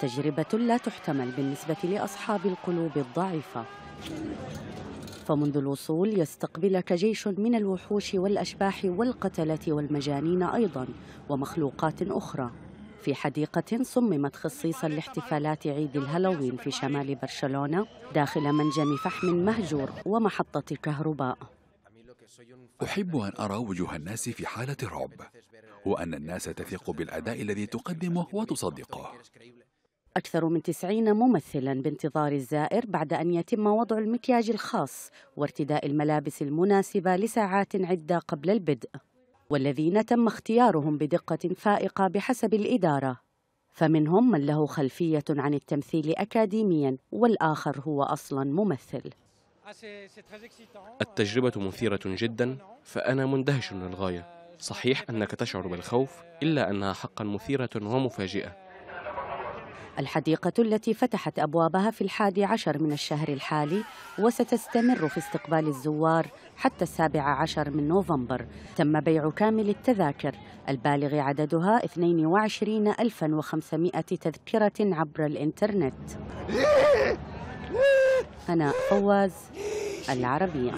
تجربة لا تحتمل بالنسبة لأصحاب القلوب الضعيفة فمنذ الوصول يستقبلك جيش من الوحوش والأشباح والقتلة والمجانين أيضا ومخلوقات أخرى في حديقة صممت خصيصا لاحتفالات عيد الهالوين في شمال برشلونة داخل منجم فحم مهجور ومحطة كهرباء أحب أن أرى وجوه الناس في حالة رعب وأن الناس تثق بالأداء الذي تقدمه وتصدقه أكثر من تسعين ممثلا بانتظار الزائر بعد أن يتم وضع المكياج الخاص وارتداء الملابس المناسبة لساعات عدة قبل البدء والذين تم اختيارهم بدقة فائقة بحسب الإدارة فمنهم من له خلفية عن التمثيل أكاديميا والآخر هو أصلا ممثل Ah, euh. التجربة مثيرة جدا فأنا مندهش للغاية صحيح أنك تشعر بالخوف إلا أنها حقا مثيرة ومفاجئة الحديقة التي فتحت أبوابها في الحادي عشر من الشهر الحالي وستستمر في استقبال الزوار حتى السابع عشر من نوفمبر تم بيع كامل التذاكر البالغ عددها 22500 تذكرة عبر الإنترنت أنا فواز العربية